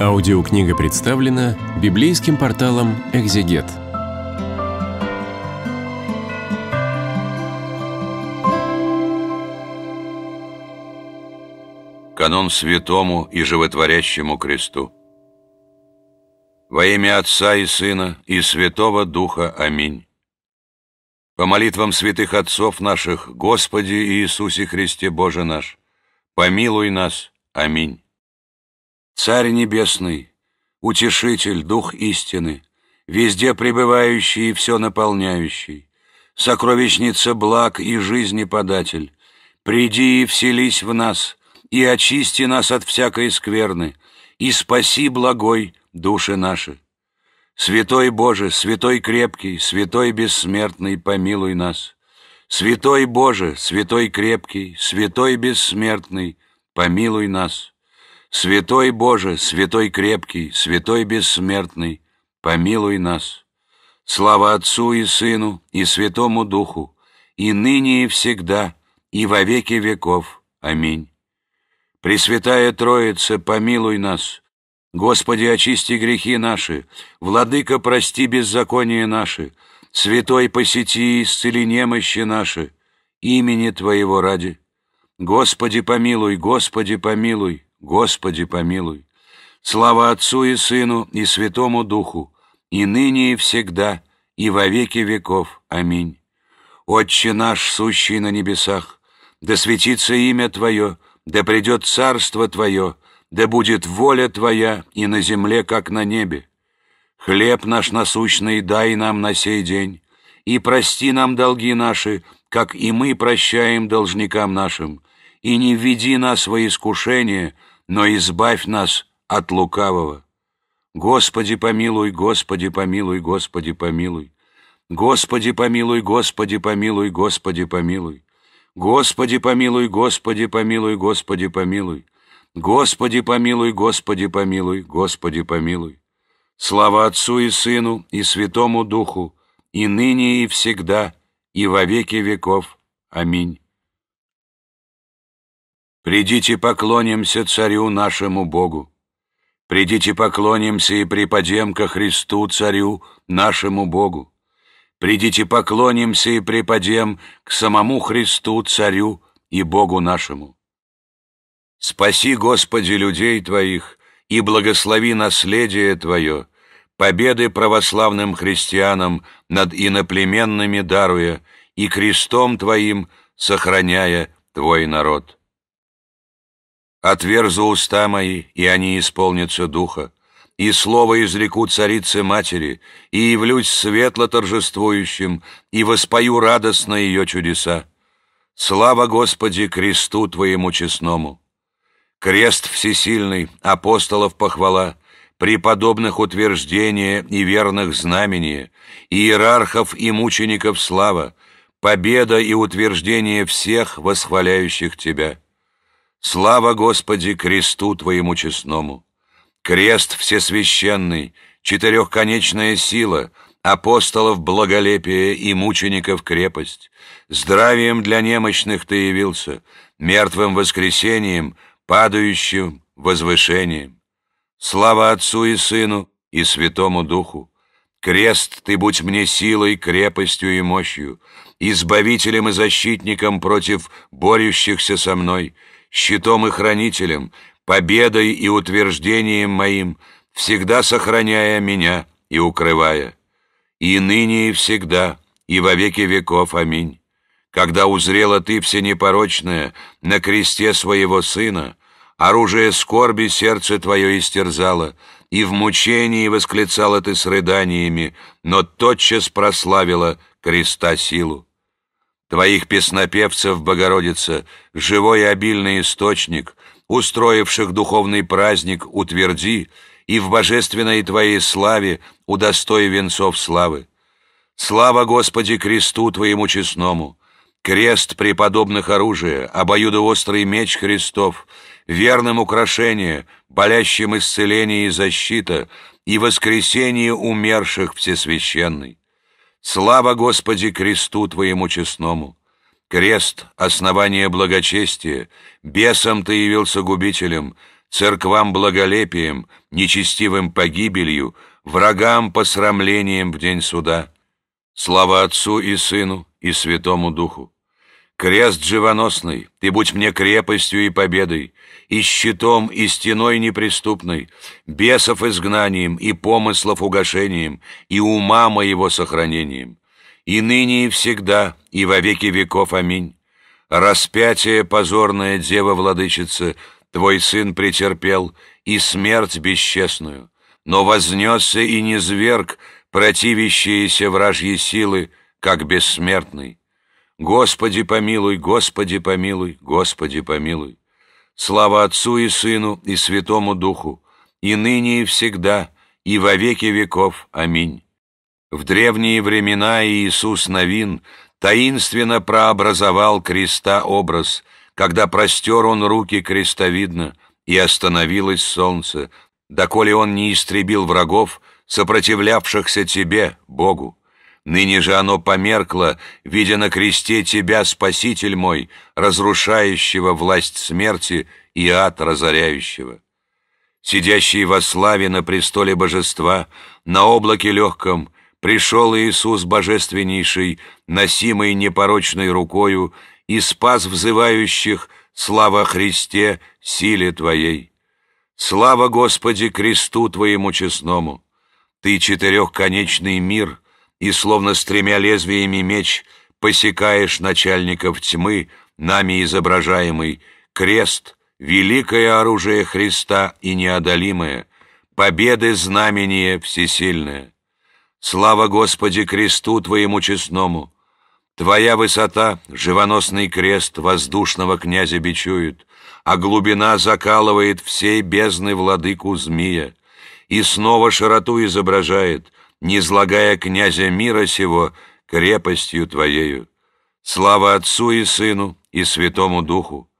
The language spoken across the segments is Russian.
Аудиокнига представлена библейским порталом «Экзегет». Канон святому и животворящему кресту. Во имя Отца и Сына и Святого Духа. Аминь. По молитвам святых отцов наших, Господи Иисусе Христе Боже наш, помилуй нас – Аминь. Царь Небесный, Утешитель, Дух истины, везде пребывающий и все наполняющий, сокровищница благ и жизни податель, приди и вселись в нас, и очисти нас от всякой скверны, и спаси благой души наши. Святой Боже, Святой крепкий, Святой бессмертный, помилуй нас. Святой Боже, Святой крепкий, Святой бессмертный, помилуй нас. Святой Боже, Святой крепкий, Святой бессмертный, помилуй нас. Слава Отцу и Сыну и Святому Духу, и ныне и всегда, и во веки веков. Аминь. Пресвятая Троица, помилуй нас. Господи, очисти грехи наши, Владыка, прости беззаконие наши, Святой, посети и исцели немощи наши, имени Твоего ради. Господи помилуй, Господи помилуй, Господи помилуй. Слава Отцу и Сыну и Святому Духу, и ныне и всегда, и во веки веков. Аминь. Отче наш, сущий на небесах, да светится имя Твое, да придет царство Твое, да будет воля Твоя и на земле, как на небе. Хлеб наш насущный дай нам на сей день, и прости нам долги наши, как и мы прощаем должникам нашим, и не введи нас во искушение, но избавь нас от лукавого. Господи, помилуй, Господи, помилуй, Господи, помилуй. Господи, помилуй, Господи, помилуй, Господи, помилуй. Господи, помилуй, Господи, помилуй, Господи, помилуй. Господи, помилуй, Господи, помилуй, Господи, помилуй. Слава Отцу и Сыну и Святому Духу, и ныне и всегда, и во веки веков. Аминь. Придите поклонимся Царю нашему Богу. Придите поклонимся и припадем ко Христу Царю нашему Богу. Придите поклонимся и припадем к самому Христу Царю и Богу нашему. Спаси, Господи, людей Твоих и благослови наследие Твое, победы православным христианам над иноплеменными даруя и крестом Твоим сохраняя Твой народ. Отверзу уста мои, и они исполнятся духа, и слово изреку царице матери, и явлюсь светло торжествующим, и воспою радостно ее чудеса. Слава Господи кресту Твоему честному! Крест всесильный, апостолов похвала, преподобных утверждения и верных знамения, иерархов и мучеников слава, победа и утверждение всех восхваляющих Тебя. Слава Господи кресту Твоему честному! Крест всесвященный, четырехконечная сила, апостолов благолепие и мучеников крепость. Здравием для немощных Ты явился, мертвым воскресением, падающим возвышением. Слава Отцу и Сыну и Святому Духу! Крест Ты будь мне силой, крепостью и мощью, избавителем и защитником против борющихся со мной — щитом и хранителем, победой и утверждением моим, всегда сохраняя меня и укрывая. И ныне и всегда, и во веки веков. Аминь. Когда узрела ты всенепорочная на кресте своего Сына, оружие скорби сердце твое истерзало, и в мучении восклицала ты с рыданиями, но тотчас прославила креста силу твоих песнопевцев, Богородица, живой и обильный источник, устроивших духовный праздник, утверди, и в божественной Твоей славе удостой венцов славы. Слава Господи кресту Твоему честному! Крест преподобных оружия, обоюдоострый меч Христов, верным украшение, болящим исцеление и защита, и воскресение умерших всесвященный. Слава Господи кресту Твоему честному! Крест — основание благочестия, бесом Ты явился губителем, церквам благолепием, нечестивым погибелью, врагам посрамлением в день суда. Слава Отцу и Сыну и Святому Духу! Крест живоносный, Ты будь мне крепостью и победой, и щитом, и стеной неприступной, бесов изгнанием, и помыслов угошением, и ума моего сохранением. И ныне и всегда, и во веки веков. Аминь. Распятие, позорное дева-владычица, твой сын претерпел, и смерть бесчестную, но вознесся и не зверг, противящиеся вражьи силы, как бессмертный. Господи помилуй, Господи помилуй, Господи помилуй. Слава Отцу и Сыну и Святому Духу, и ныне и всегда, и во веки веков. Аминь. В древние времена Иисус Новин таинственно прообразовал креста образ, когда простер он руки крестовидно, и остановилось солнце, доколе он не истребил врагов, сопротивлявшихся тебе, Богу. Ныне же оно померкло, видя на кресте тебя, Спаситель мой, разрушающего власть смерти и ад разоряющего. Сидящий во славе на престоле божества, на облаке легком, пришел Иисус Божественнейший, носимый непорочной рукою, и спас взывающих «Слава Христе, силе Твоей!» «Слава Господи, кресту Твоему честному! Ты четырехконечный мир!» и словно с тремя лезвиями меч посекаешь начальников тьмы, нами изображаемый, крест, великое оружие Христа и неодолимое, победы знамение всесильное. Слава Господи кресту Твоему честному! Твоя высота живоносный крест воздушного князя бичует, а глубина закалывает всей бездны владыку змея, и снова широту изображает — Низлагая князя мира сего крепостью Твоею. Слава Отцу и Сыну и Святому Духу!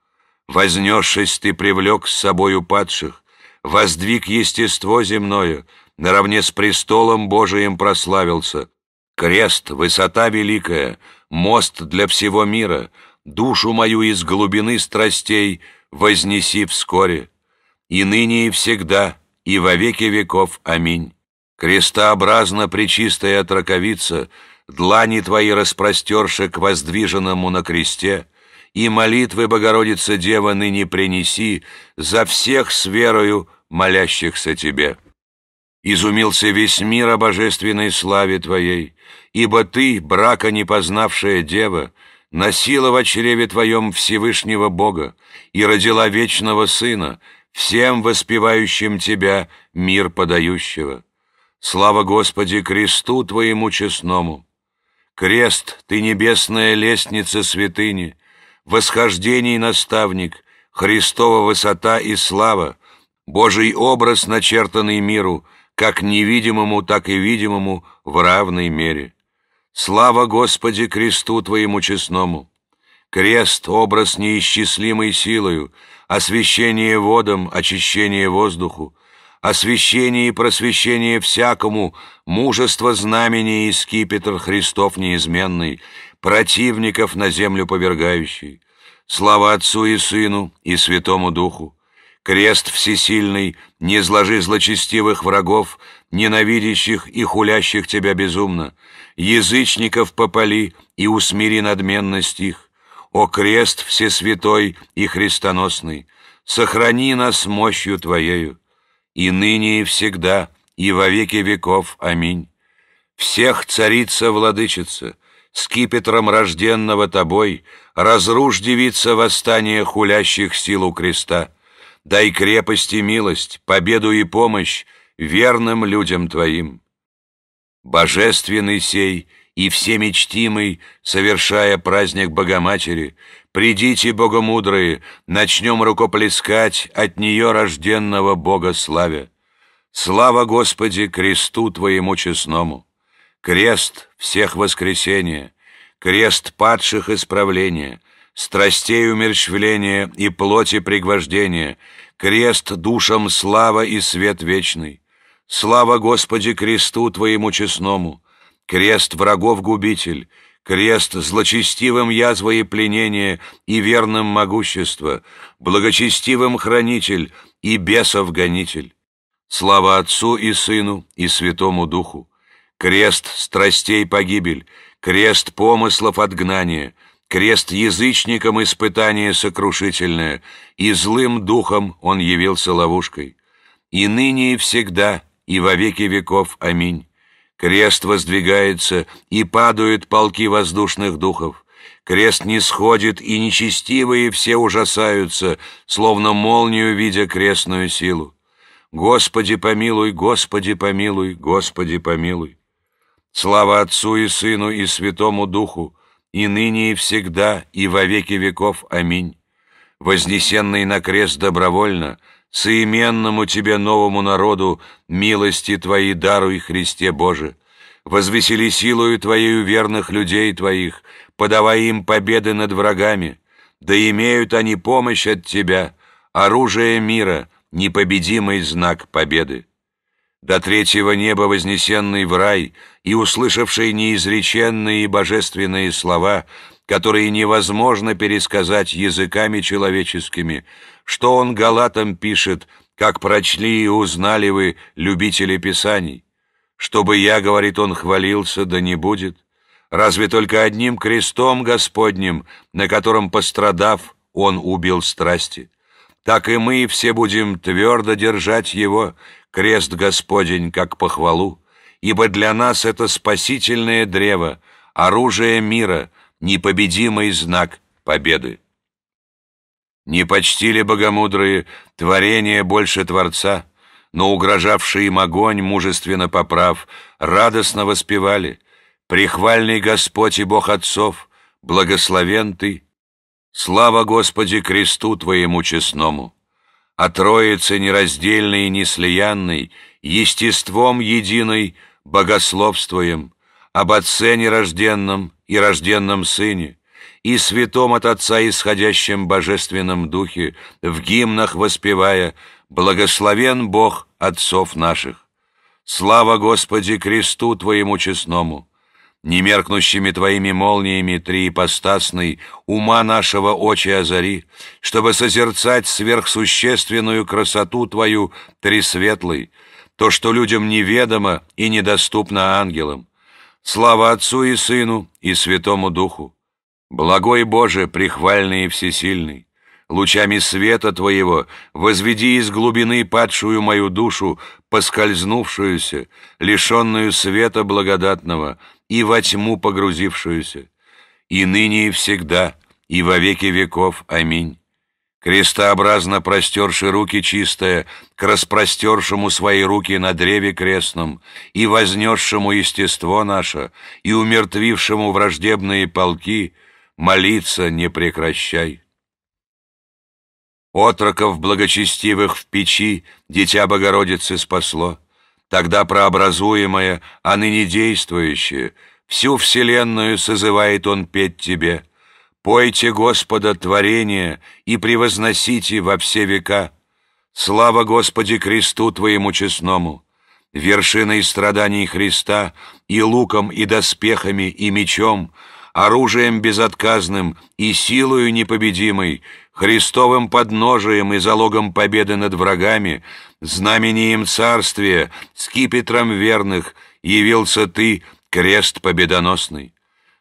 Вознесшись Ты привлек с собою падших, воздвиг естество земное, наравне с престолом Божиим прославился. Крест — высота великая, мост для всего мира, душу мою из глубины страстей вознеси вскоре. И ныне и всегда, и во веки веков. Аминь. Крестообразно причистая отраковица, длани твои распростерши к воздвиженному на кресте, и молитвы, Богородица Дева, ныне принеси за всех с верою молящихся тебе. Изумился весь мир о божественной славе твоей, ибо ты, брака не познавшая Дева, носила во чреве твоем Всевышнего Бога и родила вечного Сына, всем воспевающим тебя мир подающего. Слава Господи, кресту Твоему честному! Крест Ты небесная лестница святыни, восхождений наставник, Христова высота и слава, Божий образ, начертанный миру, как невидимому, так и видимому в равной мере. Слава Господи, кресту Твоему честному! Крест — образ неисчислимой силою, освящение водом, очищение воздуху, освящение и просвещение всякому, мужество знамени и скипетр Христов неизменный, противников на землю повергающий, слава Отцу и Сыну и Святому Духу, крест всесильный, не зложи злочестивых врагов, ненавидящих и хулящих тебя безумно, язычников попали и усмири надменность их, о крест всесвятой и христоносный, сохрани нас мощью Твоею, и ныне и всегда, и во веки веков. Аминь. Всех царица-владычица, скипетром рожденного тобой, разруж девица, восстание хулящих силу креста. Дай крепость и милость, победу и помощь верным людям твоим. Божественный сей и всемечтимый, совершая праздник Богоматери, Придите, богомудрые, начнем рукоплескать от нее рожденного Бога славе. Слава Господи, кресту Твоему честному! Крест всех воскресения, крест падших исправления, страстей умерщвления и плоти пригвождения, крест душам слава и свет вечный. Слава Господи, кресту Твоему честному! Крест врагов губитель, крест злочестивым язвой пленения и верным могущество, благочестивым хранитель и бесов гонитель. Слава Отцу и Сыну и Святому Духу, крест страстей погибель, крест помыслов отгнания, крест язычникам испытание сокрушительное, и злым духом он явился ловушкой. И ныне и всегда, и во веки веков. Аминь. Крест воздвигается, и падают полки воздушных духов. Крест не сходит, и нечестивые все ужасаются, словно молнию видя крестную силу. Господи помилуй, Господи помилуй, Господи помилуй. Слава Отцу и Сыну и Святому Духу, и ныне и всегда, и во веки веков. Аминь. Вознесенный на крест добровольно — соименному Тебе новому народу, милости Твои даруй, Христе Боже. Возвесели силою Твоею верных людей Твоих, подавай им победы над врагами. Да имеют они помощь от Тебя, оружие мира, непобедимый знак победы. До третьего неба вознесенный в рай и услышавший неизреченные и божественные слова, которые невозможно пересказать языками человеческими — что он галатам пишет, как прочли и узнали вы, любители писаний? Чтобы я, говорит он, хвалился, да не будет. Разве только одним крестом Господним, на котором, пострадав, он убил страсти? Так и мы все будем твердо держать его, крест Господень, как похвалу. Ибо для нас это спасительное древо, оружие мира, непобедимый знак победы. Не почтили богомудрые творение больше Творца, но угрожавший им огонь, мужественно поправ, радостно воспевали «Прихвальный Господь и Бог Отцов, благословен Ты! Слава Господи кресту Твоему честному! А Троице нераздельной и неслиянной, естеством единой, богословствуем, об Отце нерожденном и рожденном Сыне, и святом от Отца исходящем божественном духе, в гимнах воспевая «Благословен Бог отцов наших! Слава Господи кресту Твоему честному!» немеркнущими Твоими молниями, триипостасный, ума нашего очи озари, чтобы созерцать сверхсущественную красоту Твою, Тресветлый, то, что людям неведомо и недоступно ангелам. Слава Отцу и Сыну и Святому Духу, Благой Боже, прихвальный и всесильный, лучами света Твоего возведи из глубины падшую мою душу, поскользнувшуюся, лишенную света благодатного и во тьму погрузившуюся. И ныне и всегда, и во веки веков. Аминь. Крестообразно простерши руки чистые к распростершему свои руки на древе крестном и вознесшему естество наше, и умертвившему враждебные полки — молиться не прекращай. Отроков благочестивых в печи дитя Богородицы спасло. Тогда прообразуемое, а ныне действующее, всю вселенную созывает он петь тебе. Пойте Господа творение и превозносите во все века. Слава Господи кресту твоему честному! Вершиной страданий Христа и луком, и доспехами, и мечом — оружием безотказным и силою непобедимой, Христовым подножием и залогом победы над врагами, знамением царствия, скипетром верных, явился ты, крест победоносный.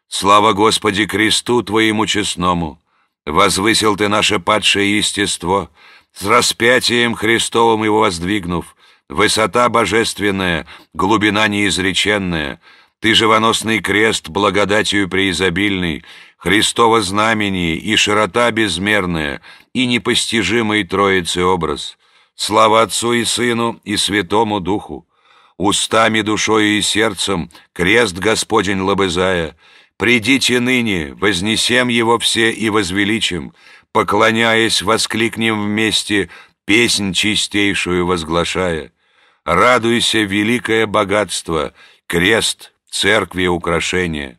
Слава Господи кресту Твоему честному! Возвысил Ты наше падшее естество, с распятием Христовым его воздвигнув, высота божественная, глубина неизреченная — ты живоносный крест, благодатью преизобильный, Христово знамение и широта безмерная, И непостижимый Троицы образ. Слава Отцу и Сыну и Святому Духу! Устами, душою и сердцем крест Господень лобызая, Придите ныне, вознесем его все и возвеличим, Поклоняясь, воскликнем вместе, песнь чистейшую возглашая. Радуйся, великое богатство, крест — церкви украшение,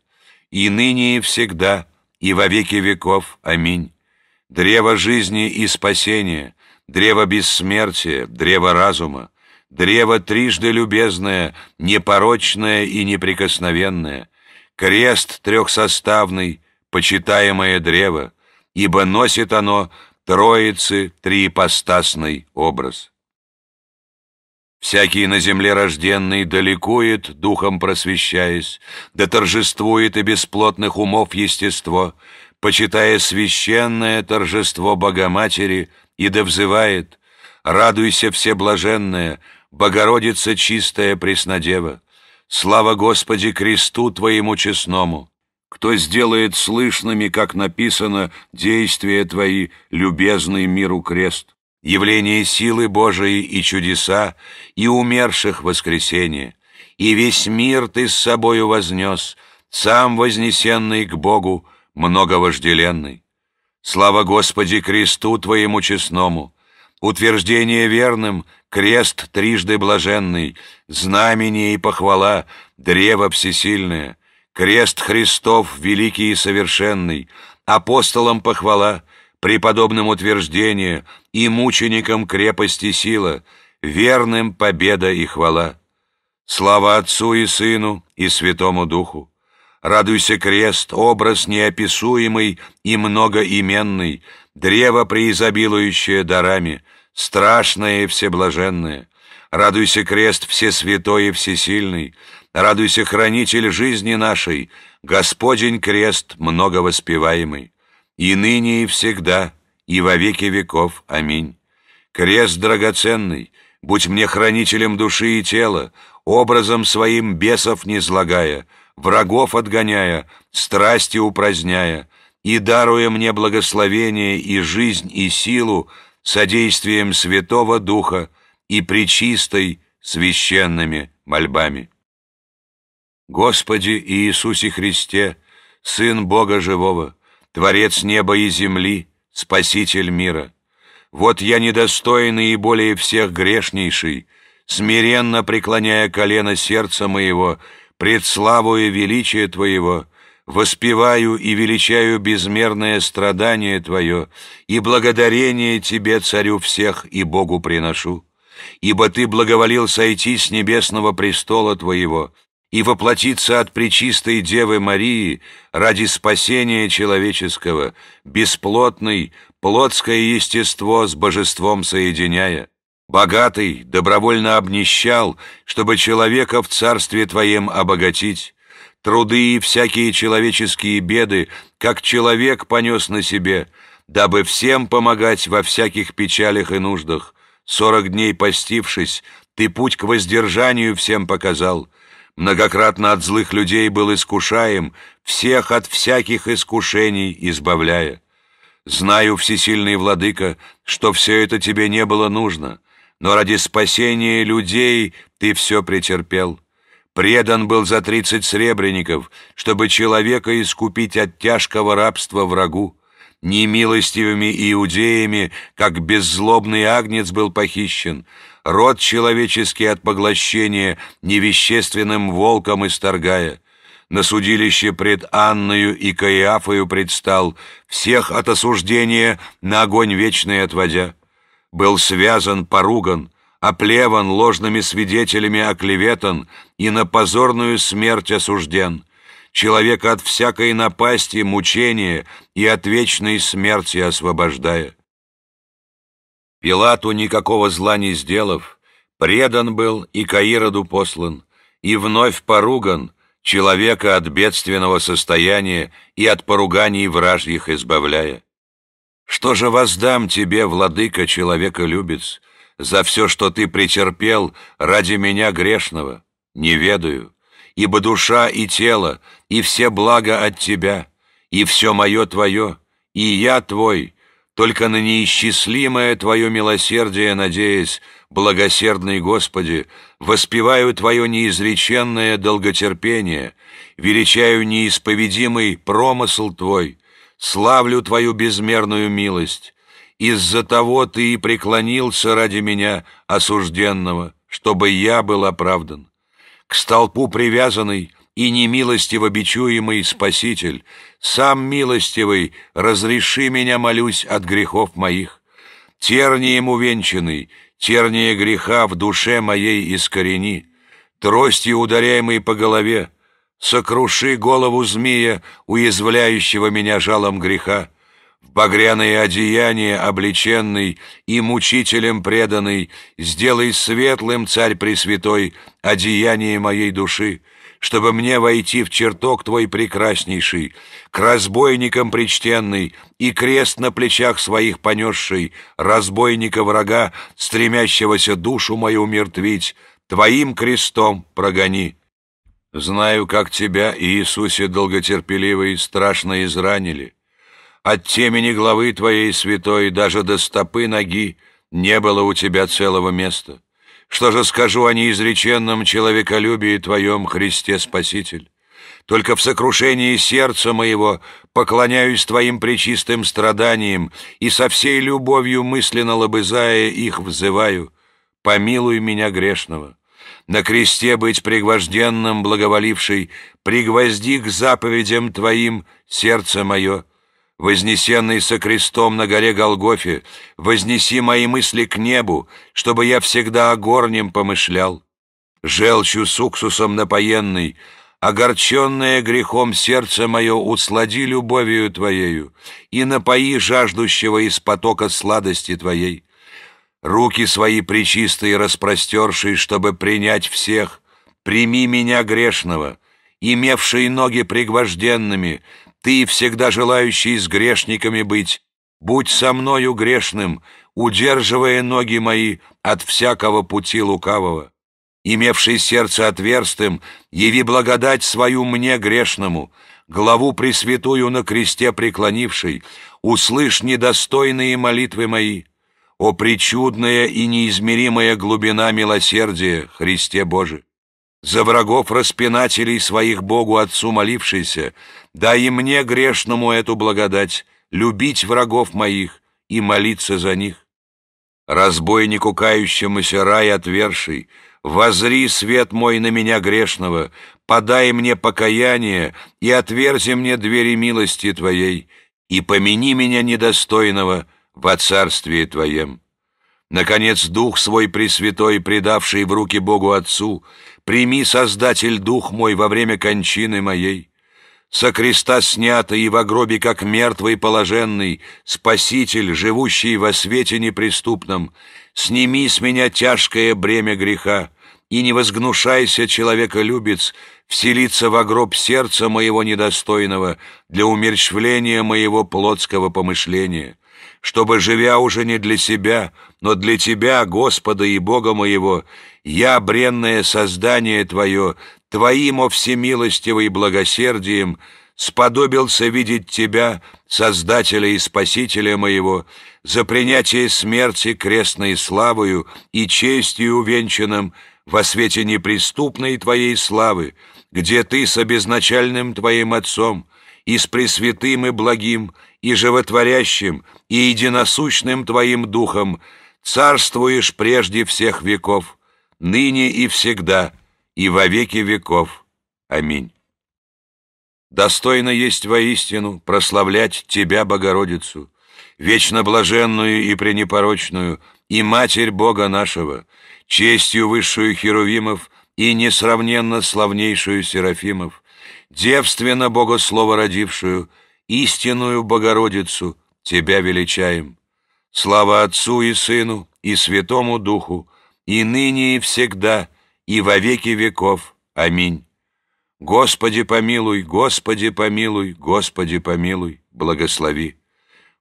и ныне и всегда, и во веки веков. Аминь. Древо жизни и спасения, древо бессмертия, древо разума, древо трижды любезное, непорочное и неприкосновенное, крест трехсоставный, почитаемое древо, ибо носит оно Троицы триипостасный образ. Всякий на земле рожденный далекует, духом просвещаясь, да торжествует и бесплотных умов естество, почитая священное торжество Богоматери, и да взывает «Радуйся всеблаженная, Богородица чистая преснодева, слава Господи кресту Твоему честному!» Кто сделает слышными, как написано, действия Твои, любезный миру крест? явление силы Божией и чудеса, и умерших воскресение, и весь мир ты с собою вознес, сам вознесенный к Богу, многовожделенный. Слава Господи кресту Твоему честному, утверждение верным, крест трижды блаженный, знамение и похвала, древо всесильное, крест Христов великий и совершенный, апостолам похвала — при подобном утверждении и мученикам крепости сила, верным победа и хвала. Слава Отцу и Сыну и Святому Духу! Радуйся, крест, образ неописуемый и многоименный, древо преизобилующее дарами, страшное и всеблаженное. Радуйся, крест, всесвятой и всесильный, радуйся, хранитель жизни нашей, Господень крест многовоспеваемый и ныне и всегда, и во веки веков. Аминь. Крест драгоценный, будь мне хранителем души и тела, образом своим бесов не злагая, врагов отгоняя, страсти упраздняя, и даруя мне благословение и жизнь и силу содействием Святого Духа и причистой священными мольбами. Господи Иисусе Христе, Сын Бога Живого, Творец неба и земли, Спаситель мира. Вот я недостойный и более всех грешнейший, смиренно преклоняя колено сердца моего, пред предславуя величие Твоего, воспеваю и величаю безмерное страдание Твое, и благодарение Тебе, Царю всех, и Богу приношу. Ибо Ты благоволил сойти с небесного престола Твоего, и воплотиться от Пречистой Девы Марии ради спасения человеческого, бесплотный, плотское естество с божеством соединяя. Богатый добровольно обнищал, чтобы человека в царстве Твоем обогатить. Труды и всякие человеческие беды, как человек понес на себе, дабы всем помогать во всяких печалях и нуждах. Сорок дней постившись, Ты путь к воздержанию всем показал — многократно от злых людей был искушаем, всех от всяких искушений избавляя. Знаю, всесильный владыка, что все это тебе не было нужно, но ради спасения людей ты все претерпел. Предан был за тридцать сребреников, чтобы человека искупить от тяжкого рабства врагу. Немилостивыми иудеями, как беззлобный агнец был похищен — род человеческий от поглощения невещественным волком исторгая. На судилище пред Анною и Каиафою предстал, всех от осуждения на огонь вечный отводя. Был связан, поруган, оплеван ложными свидетелями оклеветан и на позорную смерть осужден, человека от всякой напасти, мучения и от вечной смерти освобождая. Пилату никакого зла не сделав, предан был и Каироду послан, и вновь поруган, человека от бедственного состояния и от поруганий вражьих избавляя. Что же воздам тебе, владыка человеколюбец, за все, что ты претерпел ради меня грешного? Не ведаю, ибо душа и тело, и все блага от тебя, и все мое твое, и я твой, только на неисчислимое Твое милосердие, надеясь, благосердный Господи, воспеваю Твое неизреченное долготерпение, величаю неисповедимый промысл Твой, славлю Твою безмерную милость. Из-за того Ты и преклонился ради меня, осужденного, чтобы я был оправдан. К столпу привязанный и немилостиво бичуемый Спаситель — сам милостивый, разреши меня, молюсь, от грехов моих. Тернием увенчанный, терние греха в душе моей искорени. Тростью ударяемый по голове, сокруши голову змея, уязвляющего меня жалом греха. В багряное одеяние облеченный и мучителем преданный, сделай светлым, Царь Пресвятой, одеяние моей души, чтобы мне войти в чертог твой прекраснейший, к разбойникам причтенный и крест на плечах своих понесший, разбойника врага, стремящегося душу мою умертвить, твоим крестом прогони. Знаю, как тебя, Иисусе долготерпеливый, страшно изранили. От темени главы твоей святой даже до стопы ноги не было у тебя целого места. Что же скажу о неизреченном человеколюбии Твоем, Христе Спаситель? Только в сокрушении сердца моего поклоняюсь Твоим пречистым страданиям и со всей любовью мысленно лобызая их взываю. Помилуй меня грешного. На кресте быть пригвожденным, благоволивший, пригвозди к заповедям Твоим сердце мое, Вознесенный со крестом на горе Голгофе, вознеси мои мысли к небу, чтобы я всегда о горнем помышлял. Желчью с уксусом напоенный, огорченное грехом сердце мое, услади любовью Твоею и напои жаждущего из потока сладости Твоей. Руки свои причистые распростершие, чтобы принять всех, прими меня грешного, имевшие ноги пригвожденными, ты, всегда желающий с грешниками быть, будь со мною грешным, удерживая ноги мои от всякого пути лукавого. Имевший сердце отверстым, яви благодать свою мне грешному, главу пресвятую на кресте преклонивший, услышь недостойные молитвы мои. О, причудная и неизмеримая глубина милосердия, Христе Божий! за врагов распинателей своих Богу Отцу молившийся, дай и мне грешному эту благодать, любить врагов моих и молиться за них. Разбойнику кающемуся рай отверший, возри свет мой на меня грешного, подай мне покаяние и отверзи мне двери милости Твоей, и помяни меня недостойного во царствии Твоем. Наконец, Дух свой Пресвятой, предавший в руки Богу Отцу, Прими, Создатель, дух мой во время кончины моей. Со креста снятый и в гробе, как мертвый положенный, Спаситель, живущий во свете неприступном, Сними с меня тяжкое бремя греха, И не возгнушайся, человеколюбец, Вселиться в гроб сердца моего недостойного Для умерщвления моего плотского помышления чтобы, живя уже не для себя, но для Тебя, Господа и Бога моего, я, бренное создание Твое, Твоим, о всемилостивый благосердием, сподобился видеть Тебя, Создателя и Спасителя моего, за принятие смерти крестной славою и честью увенчанным во свете неприступной Твоей славы, где Ты с обезначальным Твоим Отцом и с Пресвятым и Благим и животворящим, и единосущным Твоим Духом, царствуешь прежде всех веков, ныне и всегда, и во веки веков. Аминь. Достойно есть воистину прославлять Тебя, Богородицу, вечно блаженную и пренепорочную, и Матерь Бога нашего, честью высшую Херувимов и несравненно славнейшую Серафимов, девственно Богослово родившую, истинную Богородицу, Тебя величаем. Слава Отцу и Сыну и Святому Духу, и ныне и всегда, и во веки веков. Аминь. Господи помилуй, Господи помилуй, Господи помилуй, благослови.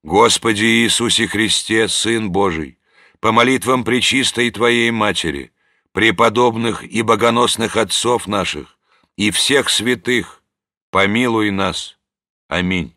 Господи Иисусе Христе, Сын Божий, по молитвам Пречистой Твоей Матери, преподобных и богоносных отцов наших и всех святых, помилуй нас. Аминь.